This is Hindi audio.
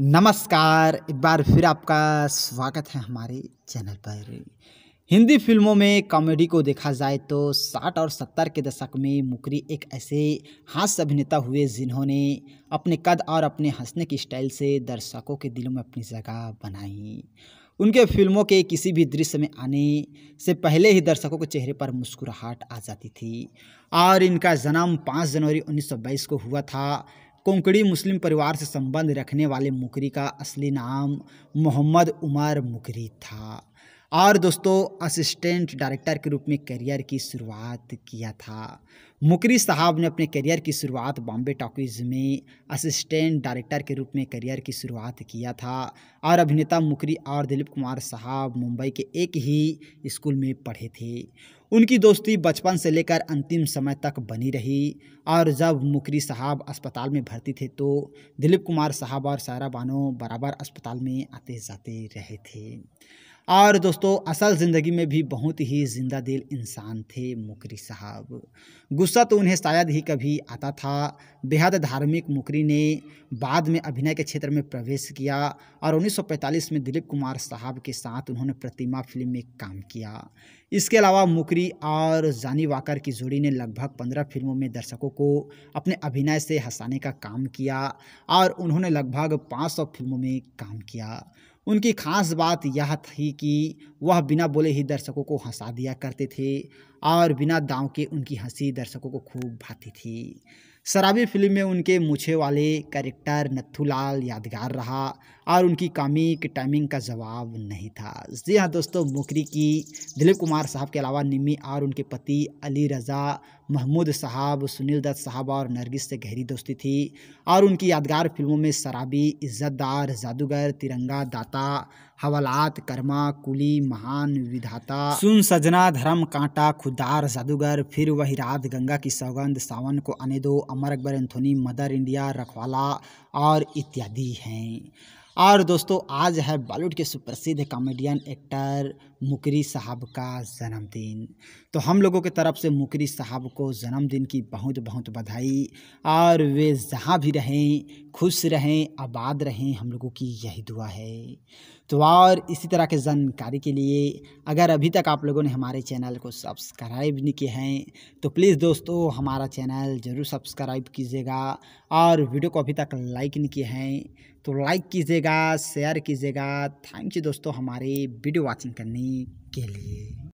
नमस्कार एक बार फिर आपका स्वागत है हमारे चैनल पर हिंदी फिल्मों में कॉमेडी को देखा जाए तो 60 और 70 के दशक में मुकरी एक ऐसे हास्य अभिनेता हुए जिन्होंने अपने कद और अपने हंसने की स्टाइल से दर्शकों के दिलों में अपनी जगह बनाई उनके फिल्मों के किसी भी दृश्य में आने से पहले ही दर्शकों के चेहरे पर मुस्कुराहट आ जाती थी और इनका जन्म 5 जनवरी 1922 को हुआ था कोंकणी मुस्लिम परिवार से संबंध रखने वाले मुकरी का असली नाम मोहम्मद उमर मुकरी था और दोस्तों असिस्टेंट डायरेक्टर के रूप में करियर की शुरुआत किया था मुकरी साहब ने अपने करियर की शुरुआत बॉम्बे टॉकीज़ में असिस्टेंट डायरेक्टर के रूप में करियर की शुरुआत किया था और अभिनेता मुकरी और दिलीप कुमार साहब मुंबई के एक ही स्कूल में पढ़े थे उनकी दोस्ती बचपन से लेकर अंतिम समय तक बनी रही और जब मुकरी साहब अस्पताल में भर्ती थे तो दिलीप कुमार साहब और सारा बानो बराबर अस्पताल में आते जाते रहे थे और दोस्तों असल ज़िंदगी में भी बहुत ही ज़िंदा दिल इंसान थे मुकरी साहब गुस्सा तो उन्हें शायद ही कभी आता था बेहद धार्मिक मुकरी ने बाद में अभिनय के क्षेत्र में प्रवेश किया और 1945 में दिलीप कुमार साहब के साथ उन्होंने प्रतिमा फिल्म में काम किया इसके अलावा मुकरी और जानी वाकर की जोड़ी ने लगभग पंद्रह फिल्मों में दर्शकों को अपने अभिनय से हंसाने का काम किया और उन्होंने लगभग पाँच फिल्मों में काम किया उनकी खास बात यह थी कि वह बिना बोले ही दर्शकों को हंसा दिया करते थे और बिना दांव के उनकी हंसी दर्शकों को खूब भाती थी शराबी फिल्म में उनके मूछे वाले कैरेक्टर नथुलाल यादगार रहा और उनकी कॉमिक टाइमिंग का जवाब नहीं था जी हाँ दोस्तों मुकरी की दिलीप कुमार साहब के अलावा निमी और उनके पति अली रज़ा महमूद साहब सुनील दत्त साहब और नरगिस से गहरी दोस्ती थी और उनकी यादगार फिल्मों में शराबी इज़्ज़तदार जादूगर तिरंगा दाता हवालात कर्मा कुली महान विधाता सुन सजना धर्म कांटा खुदार जादूगर फिर वही रात गंगा की सौगंध सावन को आने दो अमर अकबर एंथोनी मदर इंडिया रखवाला और इत्यादि हैं और दोस्तों आज है बॉलीवुड के सुप्रसिद्ध कॉमेडियन एक्टर मुकरी साहब का जन्मदिन तो हम लोगों के तरफ से मुकरी साहब को जन्मदिन की बहुत बहुत बधाई और वे जहाँ भी रहें खुश रहें आबाद रहें हम लोगों की यही दुआ है तो और इसी तरह के जानकारी के लिए अगर अभी तक आप लोगों ने हमारे चैनल को सब्सक्राइब नहीं किए हैं तो प्लीज़ दोस्तों हमारा चैनल ज़रूर सब्सक्राइब कीजिएगा और वीडियो को अभी तक लाइक नहीं किए हैं तो लाइक कीजिएगा शेयर कीजिएगा थैंक यू दोस्तों हमारे वीडियो वाचिंग करने के लिए